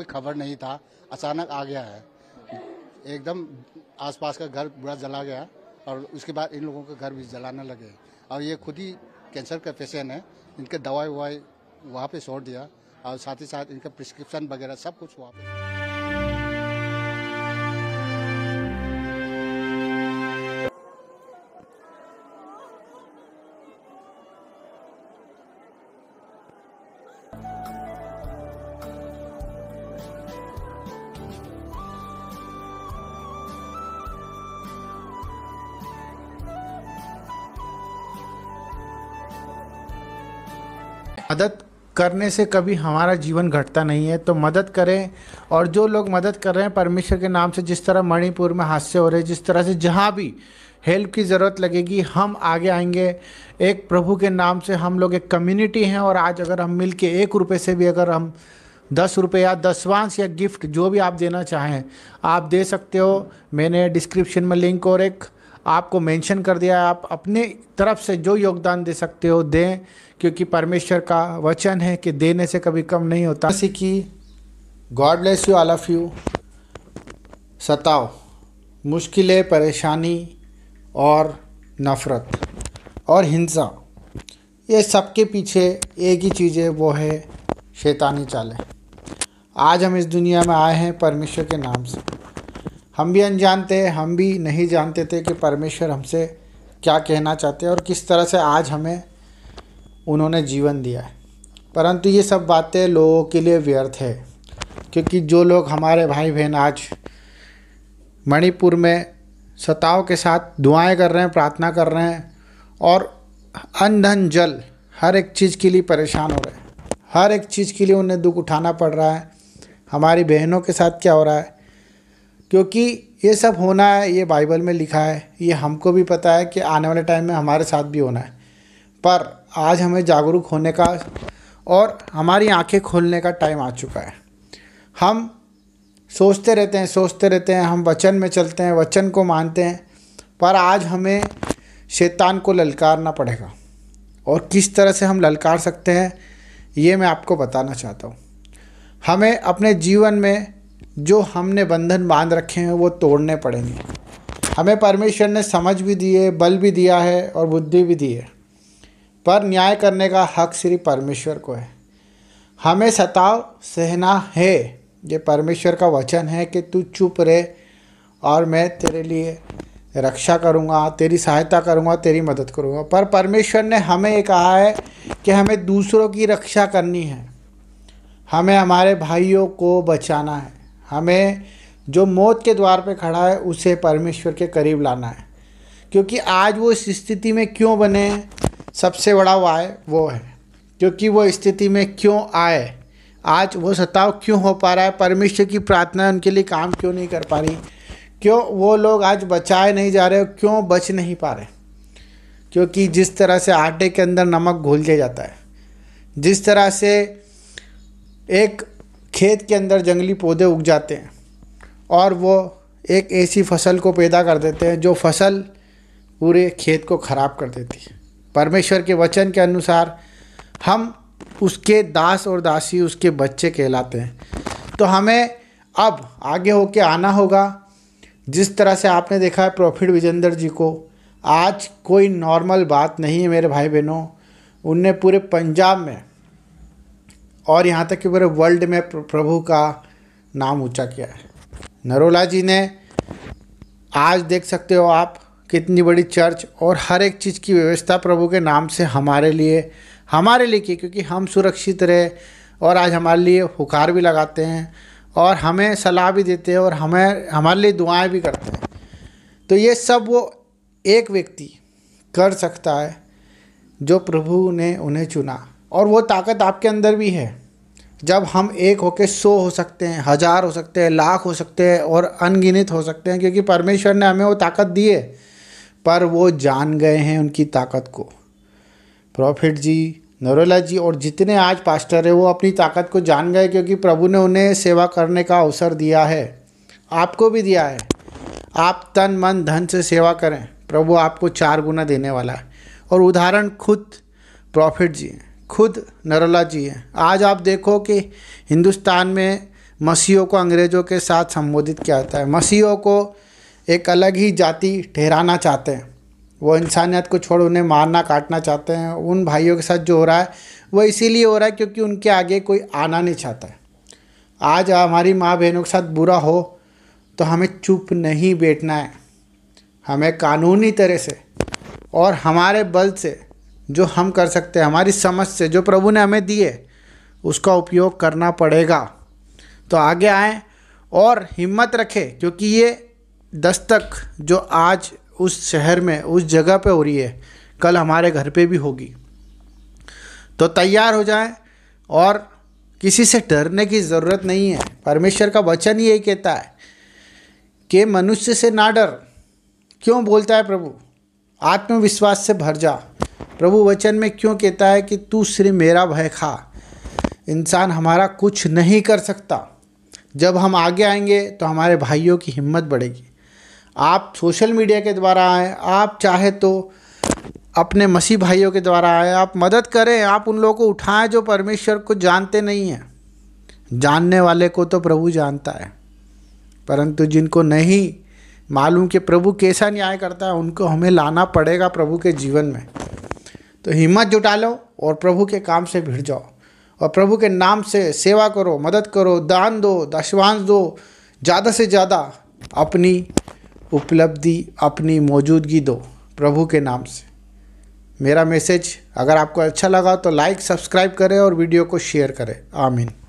कोई खबर नहीं था अचानक आ गया है एकदम आसपास का घर बुरा जला गया और उसके बाद इन लोगों का घर भी जलाने लगे और ये खुद ही कैंसर का पेशेंट है इनके दवाई ववाई वहाँ पे छोड़ दिया और साथ ही साथ इनका प्रिस्क्रिप्शन वगैरह सब कुछ वहाँ पे मदद करने से कभी हमारा जीवन घटता नहीं है तो मदद करें और जो लोग मदद कर रहे हैं परमेश्वर के नाम से जिस तरह मणिपुर में हादसे हो रहे हैं जिस तरह से जहाँ भी हेल्प की ज़रूरत लगेगी हम आगे आएंगे एक प्रभु के नाम से हम लोग एक कम्युनिटी हैं और आज अगर हम मिल के एक रुपये से भी अगर हम दस रुपये या दसवांश या गिफ्ट जो भी आप देना चाहें आप दे सकते हो मैंने डिस्क्रिप्शन में लिंक और एक आपको मेंशन कर दिया है आप अपने तरफ से जो योगदान दे सकते हो दें क्योंकि परमेश्वर का वचन है कि देने से कभी कम नहीं होता जैसे कि God bless you all of you सताओ मुश्किलें परेशानी और नफ़रत और हिंसा ये सबके पीछे एक ही चीज़ है वो है शैतानी चालें आज हम इस दुनिया में आए हैं परमेश्वर के नाम से हम भी अनजान थे हम भी नहीं जानते थे कि परमेश्वर हमसे क्या कहना चाहते हैं और किस तरह से आज हमें उन्होंने जीवन दिया है परंतु ये सब बातें लोगों के लिए व्यर्थ है क्योंकि जो लोग हमारे भाई बहन आज मणिपुर में सताव के साथ दुआएं कर रहे हैं प्रार्थना कर रहे हैं और अनधन जल हर एक चीज़ के लिए परेशान हो रहे हैं हर एक चीज़ के लिए उन्हें दुख उठाना पड़ रहा है हमारी बहनों के साथ क्या हो रहा है क्योंकि ये सब होना है ये बाइबल में लिखा है ये हमको भी पता है कि आने वाले टाइम में हमारे साथ भी होना है पर आज हमें जागरूक होने का और हमारी आंखें खोलने का टाइम आ चुका है हम सोचते रहते हैं सोचते रहते हैं हम वचन में चलते हैं वचन को मानते हैं पर आज हमें शैतान को ललकारना पड़ेगा और किस तरह से हम ललकार सकते हैं ये मैं आपको बताना चाहता हूँ हमें अपने जीवन में जो हमने बंधन बांध रखे हैं वो तोड़ने पड़ेंगे हमें परमेश्वर ने समझ भी दिए बल भी दिया है और बुद्धि भी दी है पर न्याय करने का हक श्री परमेश्वर को है हमें सताव सहना है ये परमेश्वर का वचन है कि तू चुप रहे और मैं तेरे लिए रक्षा करूँगा तेरी सहायता करूँगा तेरी मदद करूँगा पर परमेश्वर ने हमें ये कहा है कि हमें दूसरों की रक्षा करनी है हमें हमारे भाइयों को बचाना है हमें जो मौत के द्वार पे खड़ा है उसे परमेश्वर के करीब लाना है क्योंकि आज वो इस स्थिति में क्यों बने सबसे बड़ा वाय वो है क्योंकि वो स्थिति में क्यों आए आज वो सताव क्यों हो पा रहा है परमेश्वर की प्रार्थना उनके लिए काम क्यों नहीं कर पा रही क्यों वो लोग आज बचाए नहीं जा रहे क्यों बच नहीं पा रहे क्योंकि जिस तरह से आटे के अंदर नमक घुल जाता है जिस तरह से एक खेत के अंदर जंगली पौधे उग जाते हैं और वो एक ऐसी फसल को पैदा कर देते हैं जो फसल पूरे खेत को ख़राब कर देती है परमेश्वर के वचन के अनुसार हम उसके दास और दासी उसके बच्चे कहलाते हैं तो हमें अब आगे होके आना होगा जिस तरह से आपने देखा है प्रॉफिट विजेंद्र जी को आज कोई नॉर्मल बात नहीं है मेरे भाई बहनों उनने पूरे पंजाब में और यहाँ तक कि पूरे वर्ल्ड में प्रभु का नाम ऊंचा किया है नरोला जी ने आज देख सकते हो आप कितनी बड़ी चर्च और हर एक चीज़ की व्यवस्था प्रभु के नाम से हमारे लिए हमारे लिए की क्योंकि हम सुरक्षित रहे और आज हमारे लिए हुकार भी लगाते हैं और हमें सलाह भी देते हैं और हमें हमारे लिए दुआएं भी करते हैं तो ये सब वो एक व्यक्ति कर सकता है जो प्रभु ने उन्हें चुना और वो ताकत आपके अंदर भी है जब हम एक होकर सौ हो सकते हैं हज़ार हो सकते हैं लाख हो सकते हैं और अनगिनत हो सकते हैं क्योंकि परमेश्वर ने हमें वो ताकत दी है पर वो जान गए हैं उनकी ताकत को प्रॉफिट जी नरोला जी और जितने आज पास्टर हैं वो अपनी ताकत को जान गए क्योंकि प्रभु ने उन्हें सेवा करने का अवसर दिया है आपको भी दिया है आप तन मन धन से सेवा करें प्रभु आपको चार गुना देने वाला है और उदाहरण खुद प्रॉफिट जी हैं खुद नरोला जी हैं आज आप देखो कि हिंदुस्तान में मसीहों को अंग्रेज़ों के साथ संबोधित किया जाता है मसीहों को एक अलग ही जाति ठहराना चाहते हैं वो इंसानियत को छोड़ उन्हें मारना काटना चाहते हैं उन भाइयों के साथ जो हो रहा है वो इसीलिए हो रहा है क्योंकि उनके आगे कोई आना नहीं चाहता है आज हमारी माँ बहनों के साथ बुरा हो तो हमें चुप नहीं बैठना है हमें कानूनी तरह से और हमारे बल से जो हम कर सकते हैं हमारी समझ से जो प्रभु ने हमें दिए उसका उपयोग करना पड़ेगा तो आगे आए और हिम्मत रखें क्योंकि ये दस्तक जो आज उस शहर में उस जगह पे हो रही है कल हमारे घर पे भी होगी तो तैयार हो जाएं और किसी से डरने की ज़रूरत नहीं है परमेश्वर का वचन यही कहता है कि मनुष्य से ना डर क्यों बोलता है प्रभु आत्मविश्वास से भर जा प्रभु वचन में क्यों कहता है कि तू श्री मेरा भय खा इंसान हमारा कुछ नहीं कर सकता जब हम आगे आएंगे तो हमारे भाइयों की हिम्मत बढ़ेगी आप सोशल मीडिया के द्वारा आए आप चाहे तो अपने मसीह भाइयों के द्वारा आए आप मदद करें आप उन लोगों को उठाएं जो परमेश्वर को जानते नहीं हैं जानने वाले को तो प्रभु जानता है परंतु जिनको नहीं मालूम कि प्रभु कैसा न्याय करता है उनको हमें लाना पड़ेगा प्रभु के जीवन में तो हिम्मत जुटा लो और प्रभु के काम से भिड़ जाओ और प्रभु के नाम से सेवा करो मदद करो दान दो दशवांश दो ज़्यादा से ज़्यादा अपनी उपलब्धि अपनी मौजूदगी दो प्रभु के नाम से मेरा मैसेज अगर आपको अच्छा लगा तो लाइक सब्सक्राइब करें और वीडियो को शेयर करें आमीन